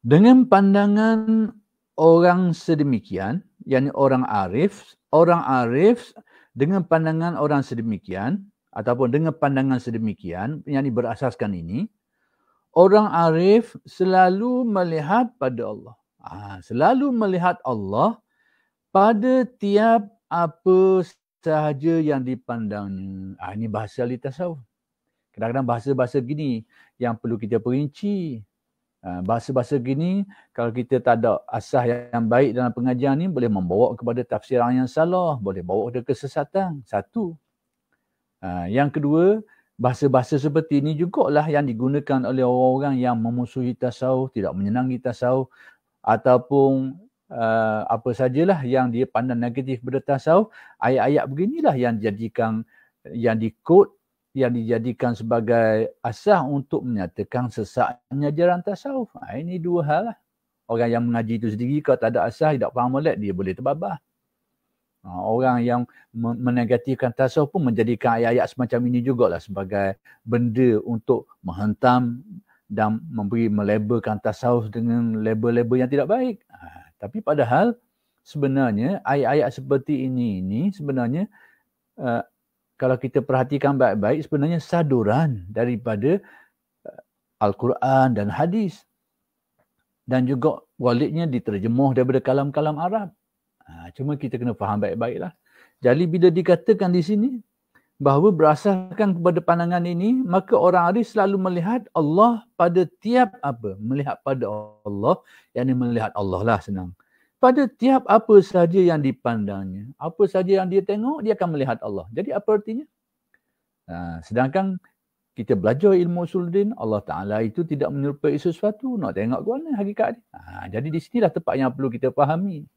Dengan pandangan orang sedemikian, yakni orang arif, orang arif dengan pandangan orang sedemikian ataupun dengan pandangan sedemikian yang berasaskan ini, orang arif selalu melihat pada Allah. Ha, selalu melihat Allah pada tiap apa sahaja yang dipandangnya. Ha, ini bahasa litasau. Kadang-kadang bahasa-bahasa gini yang perlu kita perinci. Ah, bahasa-bahasa gini kalau kita tak ada asah yang baik dalam pengajian ni boleh membawa kepada tafsiran yang salah, boleh bawa kepada kesesatan. Satu. Ah, yang kedua, bahasa-bahasa seperti ini juga lah yang digunakan oleh orang-orang yang memusuhi tasawuf, tidak menyenangi tasawuf ataupun ah, apa sajalah yang dia pandang negatif pada tasawuf. Ayat-ayat beginilah yang dijadikan yang dikod yang dijadikan sebagai asah untuk menyatakan sesaknya jalan tasawuf. Ha, ini dua hal lah. Orang yang mengaji itu sendiri kalau tak ada asah, tidak faham molek, dia boleh terbabah. Ha, orang yang menegatifkan tasawuf pun menjadikan ayat-ayat semacam ini juga lah sebagai benda untuk menghentam dan memberi melabelkan tasawuf dengan label-label yang tidak baik. Ha, tapi padahal sebenarnya ayat-ayat seperti ini ini sebenarnya uh, kalau kita perhatikan baik-baik sebenarnya saduran daripada uh, Al-Quran dan hadis dan juga walidnya diterjemuh daripada kalam-kalam Arab. Ha, cuma kita kena faham baik-baiklah. Jadi bila dikatakan di sini bahawa berasaskan kepada pandangan ini, maka orang Arab selalu melihat Allah pada tiap apa? Melihat pada Allah, yang melihat Allah lah senang pada tiap apa sahaja yang dipandangnya, apa sahaja yang dia tengok, dia akan melihat Allah. Jadi apa artinya? Ha, sedangkan kita belajar ilmu suludin, Allah Ta'ala itu tidak menyerupai sesuatu. Nak tengok ke mana hakikat dia. Ha, jadi di sinilah tempat yang perlu kita fahami.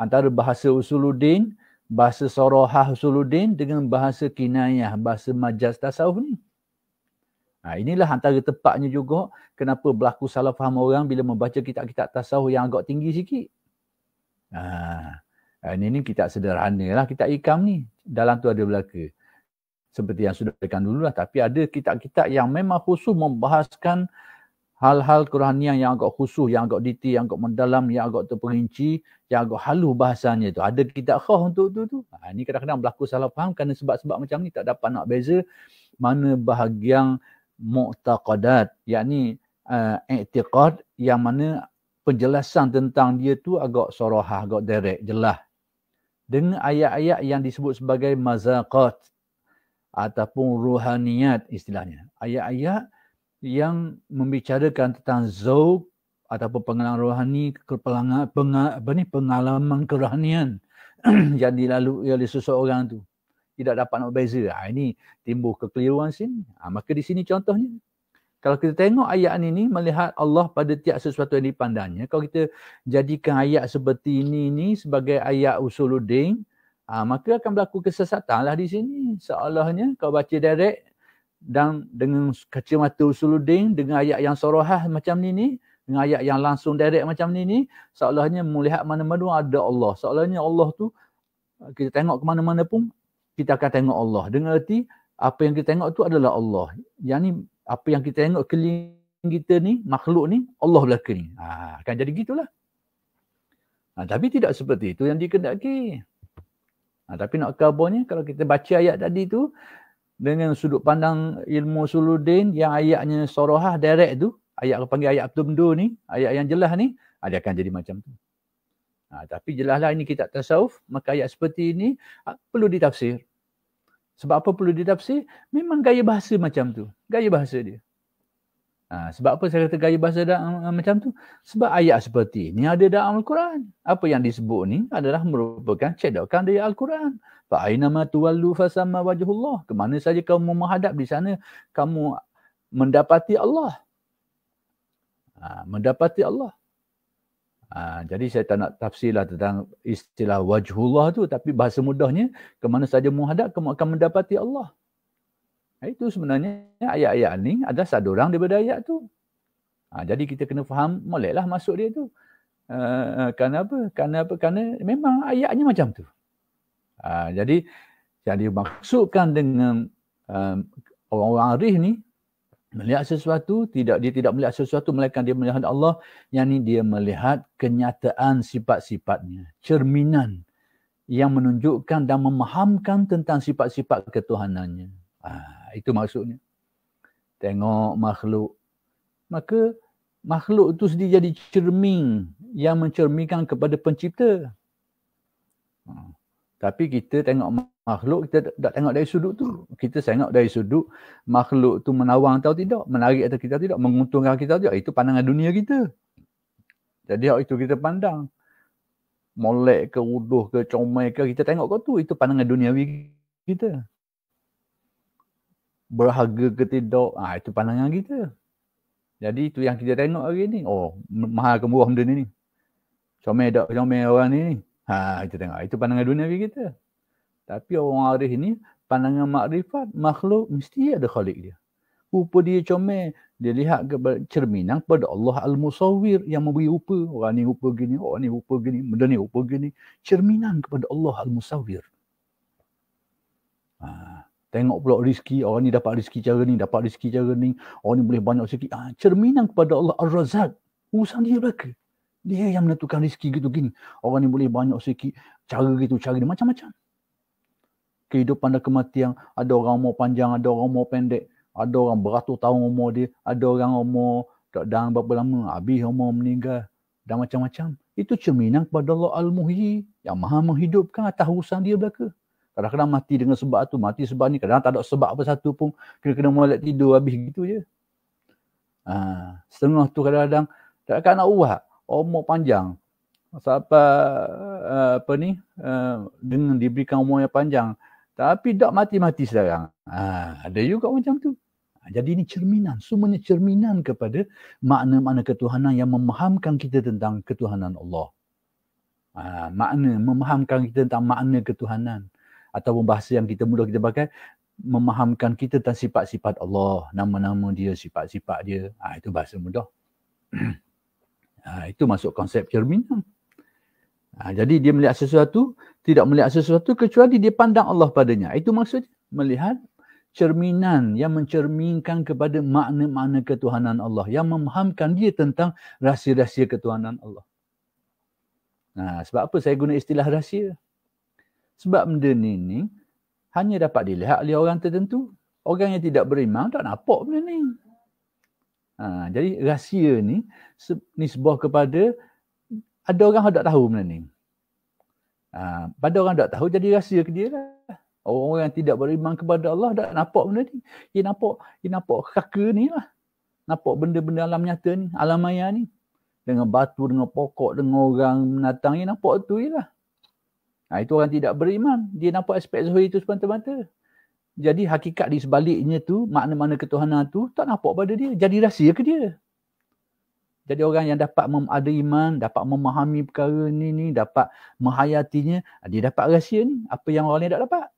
Antara bahasa usuludin, bahasa sorohah usuludin dengan bahasa kinayah, bahasa majaz tasawuf ni. Ha, inilah antara tempatnya juga kenapa berlaku salah faham orang bila membaca kitab-kitab tasawuf yang agak tinggi sikit. Ha. ha. Ini, ni kita sederhana lah kitab ikam ni. Dalam tu ada belaka. Seperti yang sudah berikan dulu lah. Tapi ada kitab-kitab yang memang khusus membahaskan hal-hal Quranian yang agak khusus, yang agak detail, yang agak mendalam, yang agak terperinci, yang agak halus bahasanya tu. Ada kitab khas untuk tu tu. Ha, ini kadang-kadang berlaku salah faham kerana sebab-sebab macam ni tak dapat nak beza mana bahagian mu'taqadat, yakni uh, i'tiqad yang mana penjelasan tentang dia tu agak soroha, agak direct, jelas. Dengan ayat-ayat yang disebut sebagai mazaqat ataupun ruhaniyat istilahnya. Ayat-ayat yang membicarakan tentang zauk ataupun pengalaman rohani, pengalaman, apa pengalaman kerohanian yang dilalui oleh seseorang tu. Tidak dapat nak berbeza. Ah, ini timbul kekeliruan sini. Ha, maka di sini contohnya, kalau kita tengok ayat ini ni melihat Allah pada tiap sesuatu yang dipandangnya. Kalau kita jadikan ayat seperti ini ni sebagai ayat usuluddin, aa, ha, maka akan berlaku kesesatan lah di sini. Seolahnya kau baca direct dan dengan kacamata usuluddin, dengan ayat yang sorohah macam ini, dengan ayat yang langsung direct macam ini, seolahnya melihat mana-mana ada Allah. Seolahnya Allah tu, kita tengok ke mana-mana pun, kita akan tengok Allah. Dengan erti, apa yang kita tengok tu adalah Allah. Yang ni apa yang kita tengok keliling kita ni, makhluk ni, Allah belaka ni. Ha, kan jadi gitulah. Ha, tapi tidak seperti itu yang dikendaki. Ha, tapi nak kabarnya, kalau kita baca ayat tadi tu, dengan sudut pandang ilmu suludin yang ayatnya sorohah direct tu, ayat yang panggil ayat abdumdu ni, ayat yang jelas ni, ada ha, akan jadi macam tu. Ha, tapi jelaslah ini kita tasawuf, maka ayat seperti ini ha, perlu ditafsir. Sebab apa perlu ditafsir? Memang gaya bahasa macam tu. Gaya bahasa dia. Ha, sebab apa saya kata gaya bahasa da- eh, eh, macam tu? Sebab ayat seperti ini ada dalam Al-Quran. Apa yang disebut ni adalah merupakan cedokan dari Al-Quran. Fa'ainama tuwallu fasamma wajhullah. Kemana saja kamu menghadap di sana, kamu mendapati Allah. Ha, mendapati Allah. Ha, jadi saya tak nak tafsirlah tentang istilah wajhullah tu tapi bahasa mudahnya ke mana saja muhadap kamu akan mendapati Allah. Ha, itu sebenarnya ayat-ayat ni ada satu orang daripada ayat tu. Ha, jadi kita kena faham bolehlah masuk dia tu. Uh, kerana apa? Kerana apa? Kerana memang ayatnya macam tu. Ha, jadi yang dimaksudkan dengan um, orang-orang arif ni melihat sesuatu tidak dia tidak melihat sesuatu melainkan dia melihat Allah yang ini dia melihat kenyataan sifat-sifatnya cerminan yang menunjukkan dan memahamkan tentang sifat-sifat ketuhanannya ah itu maksudnya tengok makhluk maka makhluk itu sendiri jadi cermin yang mencerminkan kepada pencipta ha, tapi kita tengok makhluk makhluk kita tak tengok dari sudut tu kita tengok dari sudut makhluk tu menawang atau tidak menarik atau kita tidak menguntungkan kita tidak itu pandangan dunia kita jadi hak itu kita pandang molek ke uduh ke comel ke kita tengok kau tu itu pandangan dunia kita berharga ke tidak ah itu pandangan kita jadi itu yang kita tengok hari ni oh mahal ke murah benda ni comel tak comel orang ni ha kita tengok ha, itu pandangan dunia kita tapi orang arif ni pandangan makrifat makhluk mesti ada khalik dia. Rupa dia comel, dia lihat ke cerminan pada Allah Al-Musawwir yang memberi rupa. Orang ni rupa gini, orang ni rupa gini, benda ni rupa gini. Cerminan kepada Allah Al-Musawwir. Ha. Tengok pula rezeki, orang ni dapat rezeki cara ni, dapat rezeki cara ni. Orang ni boleh banyak rezeki. Ha. Cerminan kepada Allah al razzaq Urusan dia belaka. Dia yang menentukan rezeki gitu gini. Orang ni boleh banyak rezeki, cara gitu, cara ni, macam-macam kehidupan dan kematian. Ada orang umur panjang, ada orang umur pendek. Ada orang beratus tahun umur dia. Ada orang umur tak dalam berapa lama. Habis umur meninggal. Dan macam-macam. Itu cerminan kepada Allah Al-Muhyi yang maha menghidupkan atas urusan dia belaka. Kadang-kadang mati dengan sebab tu, mati sebab ni. Kadang-kadang tak ada sebab apa satu pun. Kena-kena mulai tidur habis gitu je. Ha, setengah tu kadang-kadang tak akan nak ubat. Umur panjang. Sampai eh, apa ni, eh, dengan diberikan umur yang panjang. Tapi tak mati-mati sekarang. Ha, ada juga macam tu. Ha, jadi ini cerminan, semuanya cerminan kepada makna-makna ketuhanan yang memahamkan kita tentang ketuhanan Allah. Ha, makna, memahamkan kita tentang makna ketuhanan. Ataupun bahasa yang kita mudah kita pakai, memahamkan kita tentang sifat-sifat Allah, nama-nama dia, sifat-sifat dia. Ha, itu bahasa mudah. ha, itu masuk konsep cerminan. Ha, jadi dia melihat sesuatu, tidak melihat sesuatu kecuali dia pandang Allah padanya. Itu maksud melihat cerminan yang mencerminkan kepada makna-makna ketuhanan Allah yang memahamkan dia tentang rahsia-rahsia ketuhanan Allah. Nah, ha, sebab apa saya guna istilah rahsia? Sebab benda ni, ni hanya dapat dilihat oleh orang tertentu. Orang yang tidak beriman tak nampak benda ni. Ha, jadi rahsia ni nisbah kepada ada orang yang tak tahu benda ni. Ha, pada orang tak tahu jadi rahsia ke dia lah. Orang, orang yang tidak beriman kepada Allah tak nampak benda ni. Dia nampak, dia nampak kaka ni lah. Nampak benda-benda alam nyata ni, alam maya ni. Dengan batu, dengan pokok, dengan orang menatang, dia nampak tu je lah. Ha, itu orang tidak beriman. Dia nampak aspek zuhir itu semata-mata. Jadi hakikat di sebaliknya tu, makna mana ketuhanan tu tak nampak pada dia. Jadi rahsia ke dia? jadi orang yang dapat mem- ada iman, dapat memahami perkara ni ni, dapat menghayatinya, dia dapat rahsia ni. Apa yang orang lain tak dapat.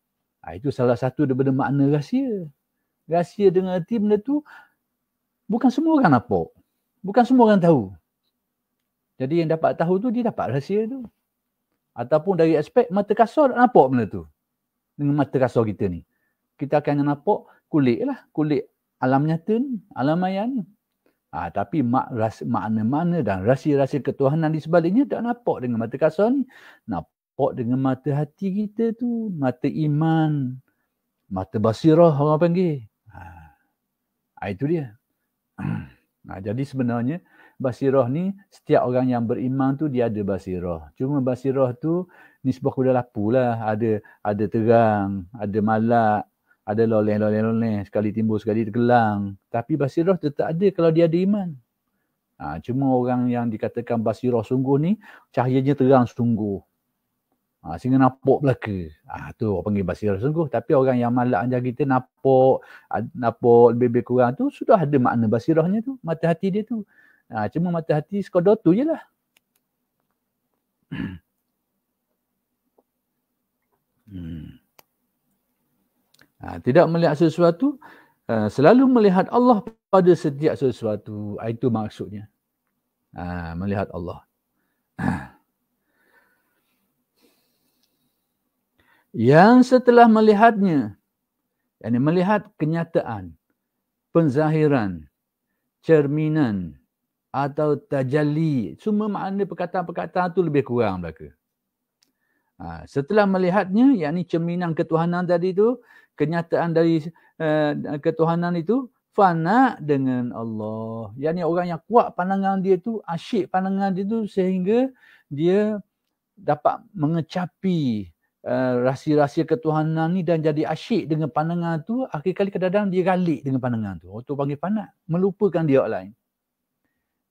Ha, itu salah satu daripada makna rahsia. Rahsia dengan erti benda tu, bukan semua orang nampak. Bukan semua orang tahu. Jadi yang dapat tahu tu, dia dapat rahsia tu. Ataupun dari aspek mata kasar nak nampak benda tu. Dengan mata kasar kita ni. Kita akan nampak kulit lah. Kulit alam nyata ni. Alam maya ni. Ha, tapi mak, ras, makna mana dan rahsia-rahsia ketuhanan di sebaliknya tak nampak dengan mata kasar ni. Nampak dengan mata hati kita tu. Mata iman. Mata basirah orang panggil. Ha, itu dia. Ha, jadi sebenarnya basirah ni setiap orang yang beriman tu dia ada basirah. Cuma basirah tu nisbah kuda lapu lah. Ada, ada terang, ada malak, ada loleh-loleh-loleh sekali timbul sekali tergelang tapi basirah tetap ada kalau dia ada iman ha, cuma orang yang dikatakan basirah sungguh ni cahayanya terang sungguh ha, sehingga nampak belaka ha, tu orang panggil basirah sungguh tapi orang yang malak macam kita napok napok lebih-lebih kurang tu sudah ada makna basirahnya tu mata hati dia tu ha, cuma mata hati sekadar tu je lah hmm. Ha, tidak melihat sesuatu, ha, selalu melihat Allah pada setiap sesuatu. Ha, itu maksudnya. Ha, melihat Allah. Ha. Yang setelah melihatnya, yang melihat kenyataan, penzahiran, cerminan atau tajalli. Semua makna perkataan-perkataan itu lebih kurang belaka. Ha, setelah melihatnya, yang ini cerminan ketuhanan tadi itu, kenyataan dari uh, ketuhanan itu fana dengan Allah. Yani orang yang kuat pandangan dia tu, asyik pandangan dia tu sehingga dia dapat mengecapi uh, rahsia-rahsia ketuhanan ni dan jadi asyik dengan pandangan tu, akhir kali kadang-kadang dia galik dengan pandangan tu. Orang tu panggil fana, melupakan dia orang lain.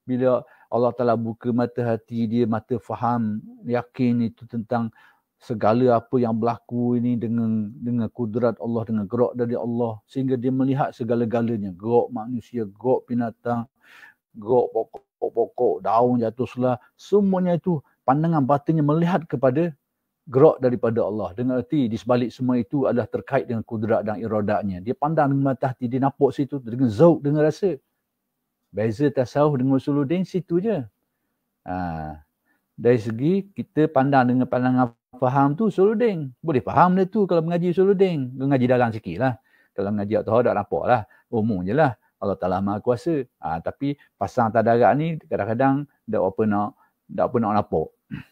Bila Allah telah buka mata hati dia, mata faham, yakin itu tentang segala apa yang berlaku ini dengan dengan kudrat Allah dengan gerak dari Allah sehingga dia melihat segala-galanya gerak manusia gerak binatang gerak pokok-pokok daun jatuhlah semuanya itu pandangan batinnya melihat kepada gerak daripada Allah dengan erti di sebalik semua itu adalah terkait dengan kudrat dan iradanya dia pandang dengan mata hati dia nampak situ dengan zauk dengan rasa beza tasawuf dengan usuluddin situ je ha. dari segi kita pandang dengan pandangan faham tu suluding. Boleh faham dia tu kalau mengaji suluding. Mengaji dalam sikit lah. Kalau mengaji Allah tak nampak lah. Umum je lah. Allah Ta'ala maha kuasa. Ha, tapi pasang tadarak ni kadang-kadang tak apa nak tak apa nak nampak.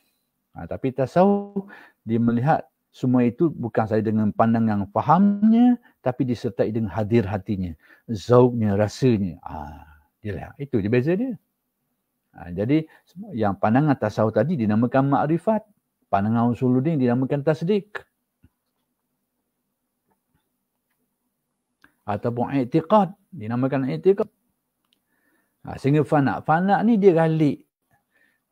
Ha, tapi tasawuf dia melihat semua itu bukan saja dengan pandangan fahamnya tapi disertai dengan hadir hatinya. Zauknya, rasanya. Ha, dia lihat. Itu je beza dia. Ha, jadi yang pandangan tasawuf tadi dinamakan makrifat pandangan Usuluddin dinamakan tasdik ataupun i'tiqad dinamakan i'tiqad ha, sehingga fana fana ni dia galik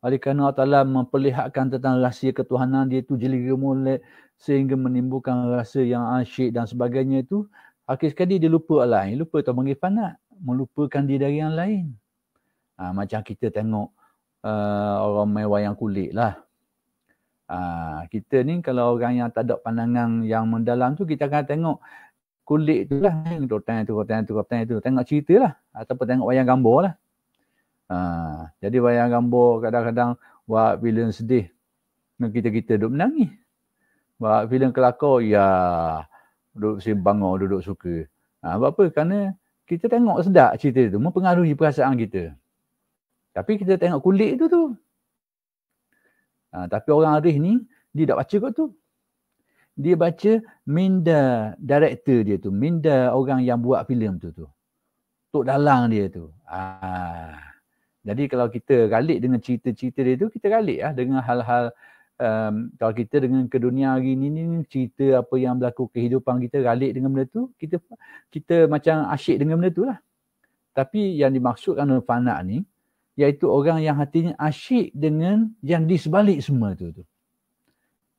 oleh kerana Allah Ta'ala memperlihatkan tentang rahsia ketuhanan dia tu jeliga mulut sehingga menimbulkan rasa yang asyik dan sebagainya itu akhir sekali dia lupa orang lain lupa tu panggil fana melupakan dia dari yang lain ha, macam kita tengok uh, orang main wayang kulit lah Aa, ah, kita ni kalau orang yang tak ada pandangan yang mendalam tu kita akan tengok kulit tu lah. Rotan eh, tu, rotan tu, rotan tu. Tengok cerita lah. Ataupun tengok wayang gambar lah. Aa, ah, jadi wayang gambar kadang-kadang buat filem sedih. Kita-kita duduk menangis. Buat filem kelakar, ya. Duduk si bangor, duduk suka. Ha, ah, sebab apa? Kerana kita tengok sedap cerita tu. Mempengaruhi perasaan kita. Tapi kita tengok kulit tu tu. Ha, tapi orang arif ni dia tak baca kot tu. Dia baca minda director dia tu, minda orang yang buat filem tu tu. Tok dalang dia tu. Ha. Jadi kalau kita galik dengan cerita-cerita dia tu, kita galik lah dengan hal-hal um, kalau kita dengan ke dunia hari ni ni cerita apa yang berlaku kehidupan kita galik dengan benda tu, kita kita macam asyik dengan benda tu lah. Tapi yang dimaksudkan fana ni, iaitu orang yang hatinya asyik dengan yang di sebalik semua tu tu.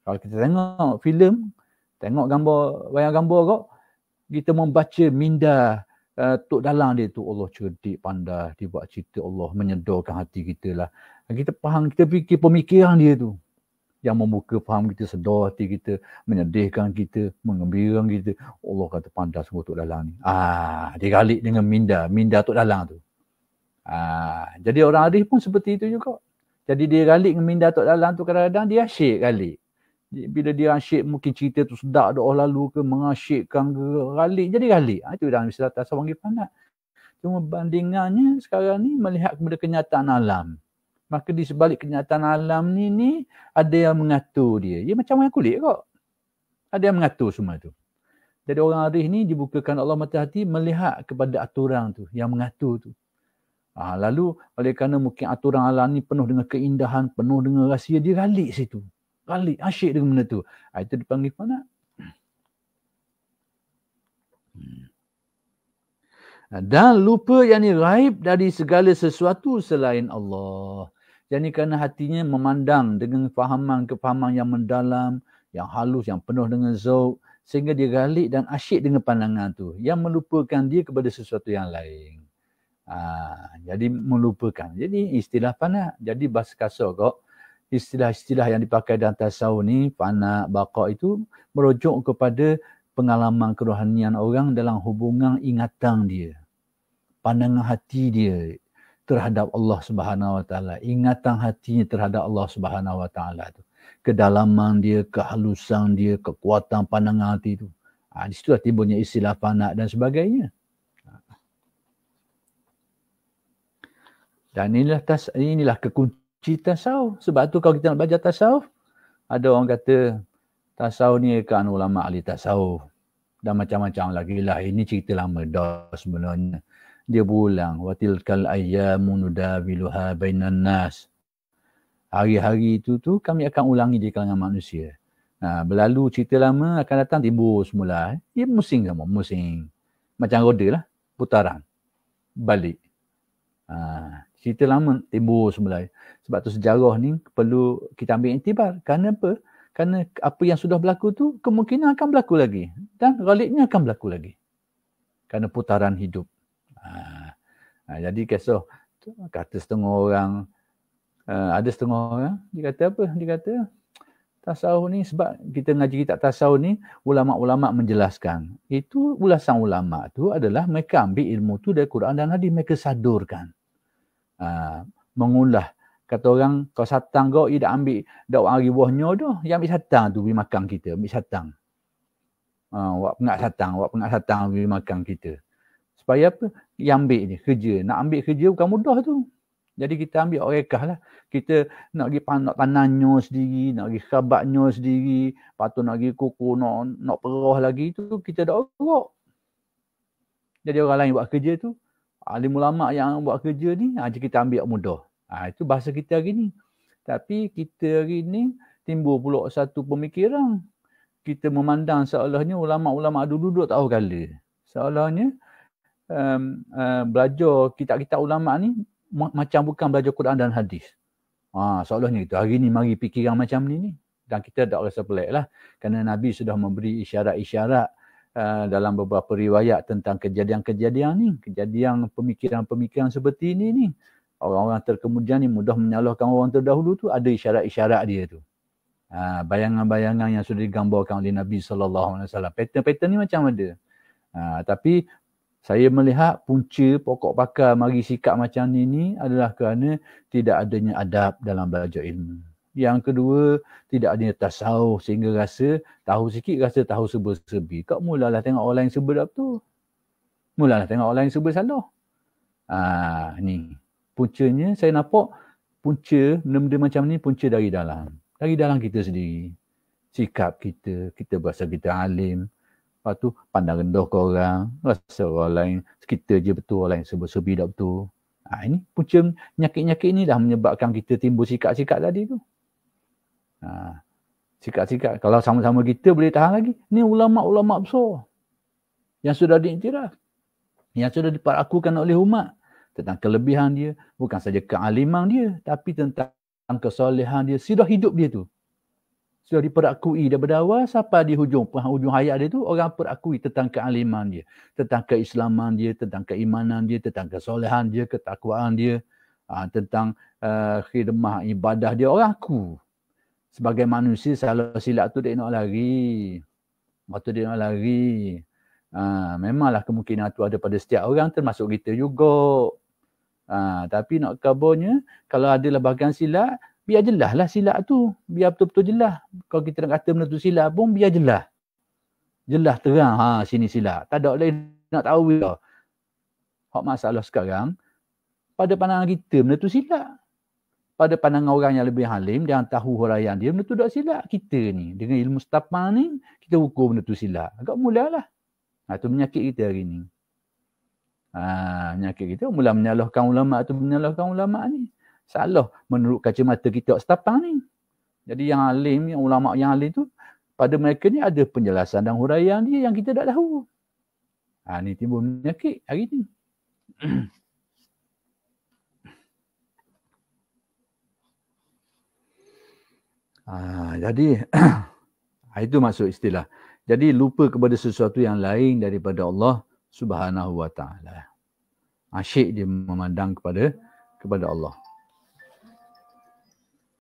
Kalau kita tengok filem, tengok gambar wayang gambar kok kita membaca minda uh, tok dalang dia tu Allah cerdik pandai dia buat cerita Allah menyedarkan hati kita lah. Kita faham kita fikir pemikiran dia tu yang membuka faham kita sedar hati kita menyedihkan kita mengembirakan kita Allah kata pandai semua tok dalang ni. Ah, digalik dengan minda, minda tok dalang tu. Ha, jadi orang arif pun seperti itu juga. Jadi dia galik dengan minda Tok Dalang tu kadang-kadang dia asyik galik. Bila dia asyik mungkin cerita tu sedak doa lalu ke mengasyikkan ke galik. Jadi galik. Ha, ah, itu dalam istilah tak sabang panat. Cuma bandingannya sekarang ni melihat kepada kenyataan alam. Maka di sebalik kenyataan alam ni ni ada yang mengatur dia. Dia macam orang kulit kok. Ada yang mengatur semua tu. Jadi orang arif ni dibukakan Allah mata hati melihat kepada aturan tu yang mengatur tu. Ha, lalu oleh kerana mungkin aturan alam ni penuh dengan keindahan, penuh dengan rahsia, dia ralik situ. Ralik, asyik dengan benda tu. Ha, itu dipanggil mana? Hmm. Dan lupa yang ni raib dari segala sesuatu selain Allah. Yang ni kerana hatinya memandang dengan fahaman-kefahaman yang mendalam, yang halus, yang penuh dengan zauk. Sehingga dia galik dan asyik dengan pandangan tu. Yang melupakan dia kepada sesuatu yang lain. Ha, jadi melupakan. Jadi istilah panak. Jadi bahasa kasar kok. Istilah-istilah yang dipakai dalam tasawuf ni, panak, bakok itu merujuk kepada pengalaman kerohanian orang dalam hubungan ingatan dia. Pandangan hati dia terhadap Allah Subhanahu Wa Taala, ingatan hatinya terhadap Allah Subhanahu Wa Taala itu. Kedalaman dia, kehalusan dia, kekuatan pandangan hati itu. Ha, di situ lah timbulnya istilah panak dan sebagainya. Dan inilah tas, inilah kekunci tasawuf. Sebab tu kalau kita nak belajar tasawuf, ada orang kata tasawuf ni kan ulama ahli tasawuf. Dan macam-macam lagi lah. Ini cerita lama dah sebenarnya. Dia Watil kal Watilkal ayyamunuda biluha bainan nas. Hari-hari itu tu kami akan ulangi di kalangan manusia. Ha, berlalu cerita lama akan datang timbul semula. Eh. Ia musing sama, musing. Macam roda lah, putaran. Balik. Ha, cerita lama tembus semula sebab tu sejarah ni perlu kita ambil intibar kerana apa kerana apa yang sudah berlaku tu kemungkinan akan berlaku lagi dan raliknya akan berlaku lagi kerana putaran hidup ha. Ha, jadi kisah kata setengah orang uh, ada setengah orang dia kata apa dia kata tasawuf ni sebab kita ngaji kita tasawuf ni ulama-ulama menjelaskan itu ulasan ulama tu adalah mereka ambil ilmu tu dari Quran dan hadis mereka sadurkan Ah, mengulah. Kata orang, kau satang kau, dia ambil dak hari buahnya dah. yang ambil satang tu, pergi makan kita. Ambil satang. Ha, ah, wak pengak satang, wak pengak satang pergi makan kita. Supaya apa? Dia ambil ni, kerja. Nak ambil kerja bukan mudah tu. Jadi kita ambil orekah lah. Kita nak pergi panak tanahnya sendiri, nak pergi khabatnya sendiri, lepas tu nak pergi kuku, nak, nak peroh lagi tu, kita dah orok. Jadi orang lain buat kerja tu, alim ulama yang buat kerja ni aja ha, kita ambil mudah. ha, itu bahasa kita hari ni. Tapi kita hari ni timbul pula satu pemikiran kita memandang seolah-olahnya ulama-ulama dulu duduk tahu gala. Seolahnya um, uh, belajar kitab-kitab ulama ni ma- macam bukan belajar Quran dan hadis. Ha, olahnya itu hari ni mari fikiran macam ni ni. Dan kita tak rasa pelik lah. Kerana Nabi sudah memberi isyarat-isyarat Ah, dalam beberapa riwayat tentang kejadian-kejadian ni, kejadian pemikiran-pemikiran seperti ini ni. Orang-orang terkemudian ni mudah menyalahkan orang terdahulu tu ada isyarat-isyarat dia tu. Ha, bayangan-bayangan yang sudah digambarkan oleh Nabi sallallahu alaihi wasallam. Pattern-pattern ni macam ada. Ha, ah, tapi saya melihat punca pokok pakar mari sikap macam ni ni adalah kerana tidak adanya adab dalam belajar ilmu. Yang kedua, tidak ada tasawuf sehingga rasa tahu sikit rasa tahu serba-serbi. Kau mulalah tengok orang yang serba tu. Mulalah tengok orang yang serba salah. Ah, ha, ni. Puncanya saya nampak punca benda-benda macam ni punca dari dalam. Dari dalam kita sendiri. Sikap kita, kita berasa kita alim. Lepas tu pandang rendah ke orang. Rasa orang lain, kita je betul orang lain serba-serbi tak betul. Ha, ini punca penyakit-penyakit ni dah menyebabkan kita timbul sikap-sikap tadi tu. Ha, sikat-sikat. Kalau sama-sama kita boleh tahan lagi. Ini ulama-ulama besar. Yang sudah diiktiraf. Yang sudah diperakukan oleh umat. Tentang kelebihan dia. Bukan saja kealiman dia. Tapi tentang kesolehan dia. Sudah hidup dia tu. Sudah diperakui daripada awal sampai di hujung. Hujung hayat dia tu orang perakui tentang kealiman dia. Tentang keislaman dia. Tentang keimanan dia. Tentang kesolehan dia. Ketakwaan dia. Ha, tentang uh, khidmah ibadah dia. Orang aku sebagai manusia salah silap tu dia nak lari. Waktu dia nak lari. Ha, memanglah kemungkinan tu ada pada setiap orang termasuk kita juga. Ha, tapi nak kabarnya kalau adalah bahagian silap biar jelas lah silap tu. Biar betul-betul jelas. Kalau kita nak kata benda tu silap pun biar jelas. Jelas terang ha, sini silap. Tak ada lain nak tahu ke. Hak masalah sekarang pada pandangan kita benda tu silap pada pandangan orang yang lebih halim dia tahu huraian dia benda tu dak silap kita ni dengan ilmu setapal ni kita ukur benda tu silap agak mulalah ha tu menyakit kita hari ni ha menyakit kita mula menyalahkan ulama tu menyalahkan ulama ni salah menurut kacamata kita setapal ni jadi yang alim yang ulama yang alim tu pada mereka ni ada penjelasan dan huraian dia yang kita tak tahu ha ni timbul menyakit hari ni Ha, jadi ah, itu masuk istilah. Jadi lupa kepada sesuatu yang lain daripada Allah Subhanahu Wa Taala. Asyik dia memandang kepada kepada Allah.